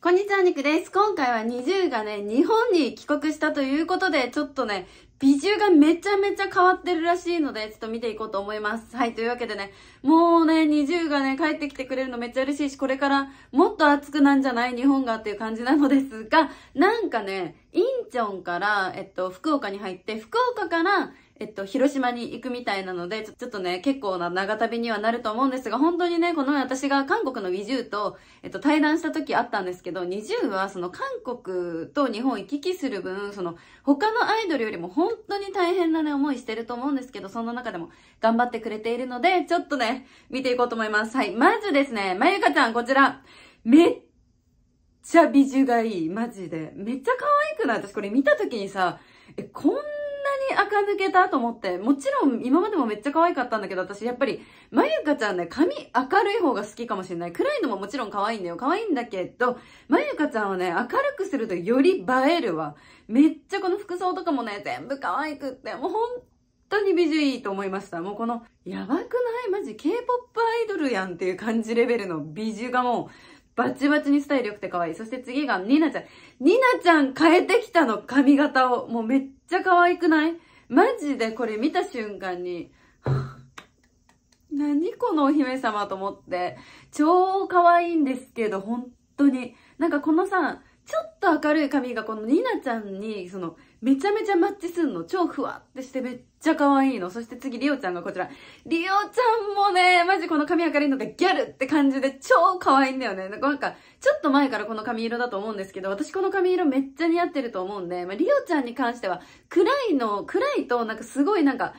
こんにちは、ニクです。今回は NiziU がね、日本に帰国したということで、ちょっとね、美獣がめちゃめちゃ変わってるらしいので、ちょっと見ていこうと思います。はい、というわけでね、もうね、NiziU がね、帰ってきてくれるのめっちゃ嬉しいし、これからもっと暑くなんじゃない日本がっていう感じなのですが、なんかね、インチョンから、えっと、福岡に入って、福岡から、えっと、広島に行くみたいなので、ちょっとね、結構な長旅にはなると思うんですが、本当にね、この私が韓国の移住と、えっと、対談した時あったんですけど、20はその韓国と日本行き来する分、その他のアイドルよりも本当に大変なね、思いしてると思うんですけど、その中でも頑張ってくれているので、ちょっとね、見ていこうと思います。はい、まずですね、まゆかちゃん、こちら、めっちゃ美女がいい。マジで。めっちゃ可愛くない私これ見た時にさ、え、こんなに垢抜けたと思って、もちろん今までもめっちゃ可愛かったんだけど、私やっぱり、まゆかちゃんね、髪明るい方が好きかもしれない。暗いのももちろん可愛いんだよ。可愛いんだけど、まゆかちゃんはね、明るくするとより映えるわ。めっちゃこの服装とかもね、全部可愛くって、もう本当に美女いいと思いました。もうこの、やばくないマジ K-POP アイドルやんっていう感じレベルの美女がもう、バチバチにスタイル良くて可愛い。そして次が、ニナちゃん。ニナちゃん変えてきたの、髪型を。もうめっちゃ可愛くないマジでこれ見た瞬間に、何このお姫様と思って、超可愛いんですけど、本当に。なんかこのさ、ちょっと明るい髪がこのニナちゃんに、その、めちゃめちゃマッチすんの。超ふわってしてめっちゃ可愛いの。そして次、リオちゃんがこちら。リオちゃんもね、マジこの髪明るいのがギャルって感じで超可愛いんだよね。なんか、ちょっと前からこの髪色だと思うんですけど、私この髪色めっちゃ似合ってると思うんで、まあ、リオちゃんに関しては、暗いの、暗いとなんかすごいなんか、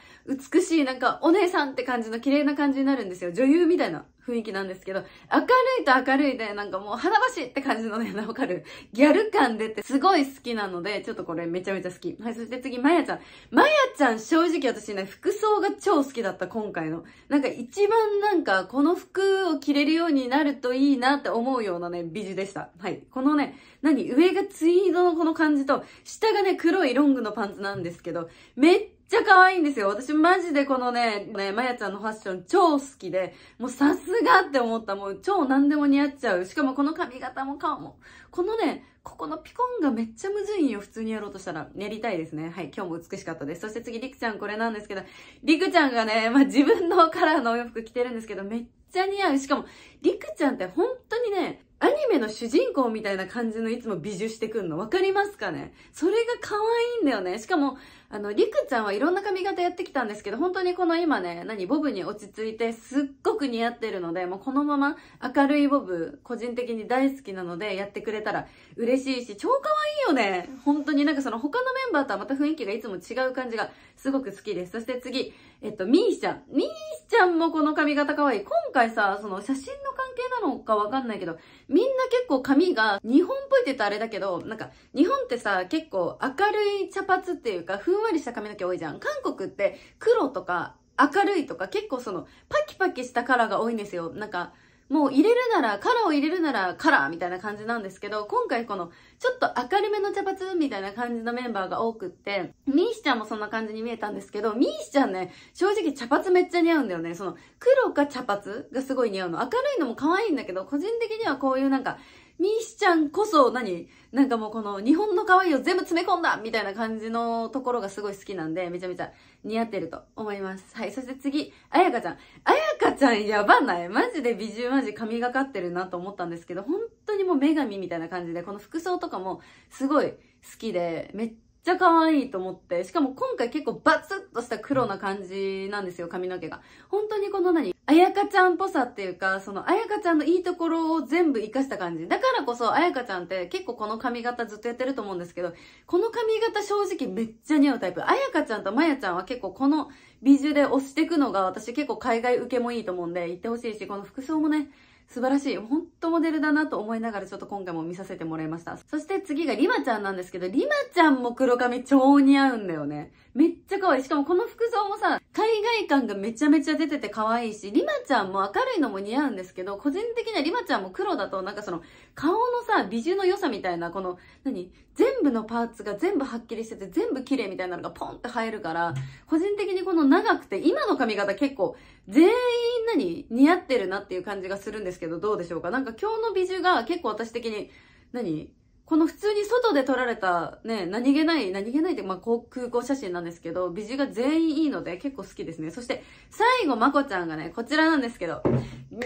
美しいなんかお姉さんって感じの綺麗な感じになるんですよ。女優みたいな雰囲気なんですけど、明るいと明るいでなんかもう花橋って感じのね、わかるギャル感出てすごい好きなので、ちょっとこれめちゃめちゃ好き。はい、そして次、まやちゃん。まやちゃん正直私ね、服装が超好きだった、今回の。なんか一番なんかこの服を着れるようになるといいなって思うようなね、美女でした。はい。このね、何上がツイードのこの感じと、下がね、黒いロングのパンツなんですけど、めっちゃ可愛いんですよ。私マジでこのね、ね、まやちゃんのファッション超好きで、もうさすがって思った。もう超何でも似合っちゃう。しかもこの髪型も顔も。このね、ここのピコンがめっちゃむずいんよ。普通にやろうとしたら。やりたいですね。はい。今日も美しかったです。そして次、りくちゃんこれなんですけど、りくちゃんがね、まあ、自分のカラーのお洋服着てるんですけど、めっちゃ似合う。しかも、りくちゃんって本当にね、アニメの主人公みたいな感じのいつも美女してくんの。わかりますかねそれが可愛いんだよね。しかも、あの、りくちゃんはいろんな髪型やってきたんですけど、本当にこの今ね、何、ボブに落ち着いてすっごく似合ってるので、もうこのまま明るいボブ、個人的に大好きなのでやってくれたら嬉しいし、超可愛いよね。本当になんかその他のメンバーとはまた雰囲気がいつも違う感じがすごく好きです。そして次、えっと、ミーシャ。ミちゃんもこの髪型可愛い。今回さ、その写真の関係なのかわかんないけど、みんな結構髪が日本っぽいって言ったらあれだけど、なんか日本ってさ、結構明るい茶髪っていうか、ふんわりした髪の毛多いじゃん。韓国って黒とか明るいとか結構そのパキパキしたカラーが多いんですよ。なんか、もう入れるなら、カラーを入れるならカラーみたいな感じなんですけど、今回この、ちょっと明るめの茶髪みたいな感じのメンバーが多くって、ミーシちゃんもそんな感じに見えたんですけど、ミーシちゃんね、正直茶髪めっちゃ似合うんだよね。その、黒か茶髪がすごい似合うの。明るいのも可愛いんだけど、個人的にはこういうなんか、ミーシちゃんこそ何なんかもうこの日本の可愛いを全部詰め込んだみたいな感じのところがすごい好きなんで、めちゃめちゃ似合ってると思います。はい。そして次、あやかちゃん。あやかちゃんやばないマジで美獣マジ神がかってるなと思ったんですけど、本当にもう女神みたいな感じで、この服装とかもすごい好きで、めっちゃ可愛いと思って、しかも今回結構バツッとした黒な感じなんですよ、髪の毛が。本当にこの何、あやかちゃんっぽさっていうか、そのあやかちゃんのいいところを全部活かした感じ。だからこそあやかちゃんって結構この髪型ずっとやってると思うんですけど、この髪型正直めっちゃ似合うタイプ。あやかちゃんとまやちゃんは結構この美女で押していくのが私結構海外受けもいいと思うんで、行ってほしいし、この服装もね、素晴らしい。ほんとモデルだなと思いながらちょっと今回も見させてもらいました。そして次がリマちゃんなんですけど、リマちゃんも黒髪超似合うんだよね。めっちゃ可愛い。しかもこの服装もさ、海外感がめちゃめちゃ出てて可愛いし、リマちゃんも明るいのも似合うんですけど、個人的にはリマちゃんも黒だとなんかその、顔のさ、美獣の良さみたいな、この、何全部のパーツが全部はっきりしてて、全部綺麗みたいなのがポンって生えるから、個人的にこの長くて、今の髪型結構、全員何似合ってるなっていう感じがするんですですけど、どうでしょうかなんか今日の美女が結構私的に、何この普通に外で撮られた、ね、何気ない、何気ないって、まあ、空港写真なんですけど、美女が全員いいので結構好きですね。そして、最後、まこちゃんがね、こちらなんですけど、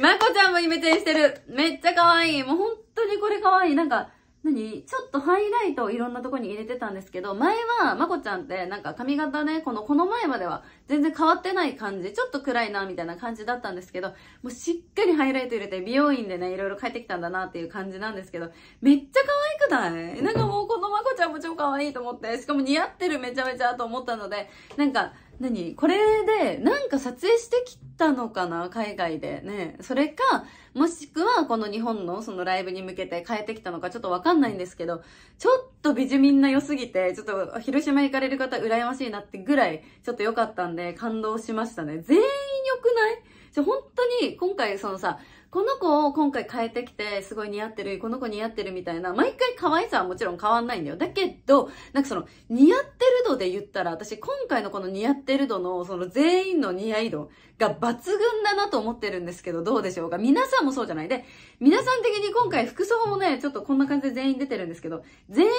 まこちゃんもイメチェンしてるめっちゃ可愛いもう本当にこれ可愛いなんか、何ちょっとハイライトをいろんなとこに入れてたんですけど、前は、まこちゃんってなんか髪型ね、この、この前までは全然変わってない感じ、ちょっと暗いな、みたいな感じだったんですけど、もうしっかりハイライト入れて、美容院でね、いろいろ帰ってきたんだなっていう感じなんですけど、めっちゃ可愛くないなんかもうこのまこちゃんも超可愛いと思って、しかも似合ってるめちゃめちゃと思ったので、なんか、何これで、なんか撮影してきたのかな海外で。ね。それか、もしくこの日本のそのライブに向けて変えてきたのかちょっとわかんないんですけど、ちょっと美ジみんな良すぎて、ちょっと広島行かれる方羨ましいなってぐらい、ちょっと良かったんで感動しましたね。全員良くないじゃ本当に今回そのさ、この子を今回変えてきて、すごい似合ってる、この子似合ってるみたいな、毎回可愛さはもちろん変わんないんだよ。だけど、なんかその、似合ってる度で言ったら、私今回のこの似合ってる度の、その全員の似合い度が抜群だなと思ってるんですけど、どうでしょうか皆さんもそうじゃないで、皆さん的に今回服装もね、ちょっとこんな感じで全員出てるんですけど、全員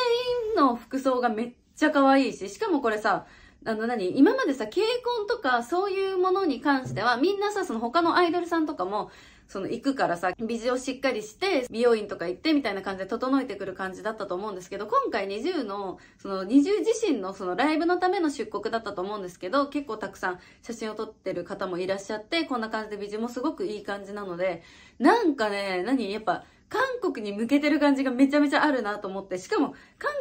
の服装がめっちゃ可愛いし、しかもこれさ、あの何今までさ、傾婚とかそういうものに関しては、みんなさ、その他のアイドルさんとかも、その行くからさ、美人をしっかりして、美容院とか行ってみたいな感じで整えてくる感じだったと思うんですけど、今回20の、その20自身のそのライブのための出国だったと思うんですけど、結構たくさん写真を撮ってる方もいらっしゃって、こんな感じで美人もすごくいい感じなので、なんかね、何やっぱ、韓国に向けてる感じがめちゃめちゃあるなと思って、しかも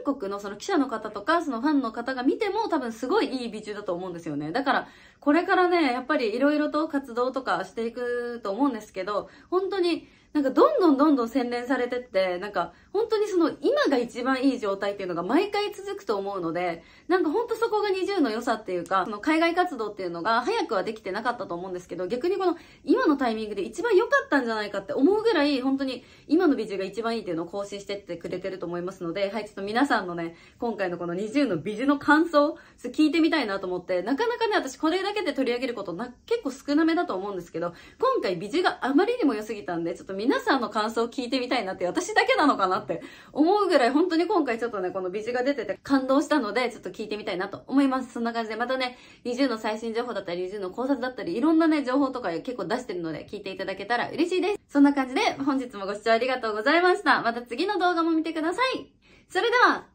韓国のその記者の方とか、そのファンの方が見ても多分すごいいい美中だと思うんですよね。だから、これからね、やっぱり色々と活動とかしていくと思うんですけど、本当に、なんかどんどんどんどん洗練されてって、なんか本当にその今が一番いい状態っていうのが毎回続くと思うので、なんかほんとそこが20の良さっていうか、その海外活動っていうのが早くはできてなかったと思うんですけど、逆にこの今のタイミングで一番良かったんじゃないかって思うぐらい、本当に今の美女が一番いいっていうのを更新してってくれてると思いますので、はい、ちょっと皆さんのね、今回のこの20の美女の感想、聞いてみたいなと思って、なかなかね、私これだけで取り上げることな、結構少なめだと思うんですけど、今回美女があまりにも良すぎたんで、ちょっと皆さんの感想を聞いてみたいなって私だけなのかなって思うぐらい本当に今回ちょっとね、このビジが出てて感動したので、ちょっと聞いてみたいなと思います。そんな感じでまたね、20の最新情報だったり、20の考察だったり、いろんなね、情報とか結構出してるので聞いていただけたら嬉しいです。そんな感じで本日もご視聴ありがとうございました。また次の動画も見てください。それでは、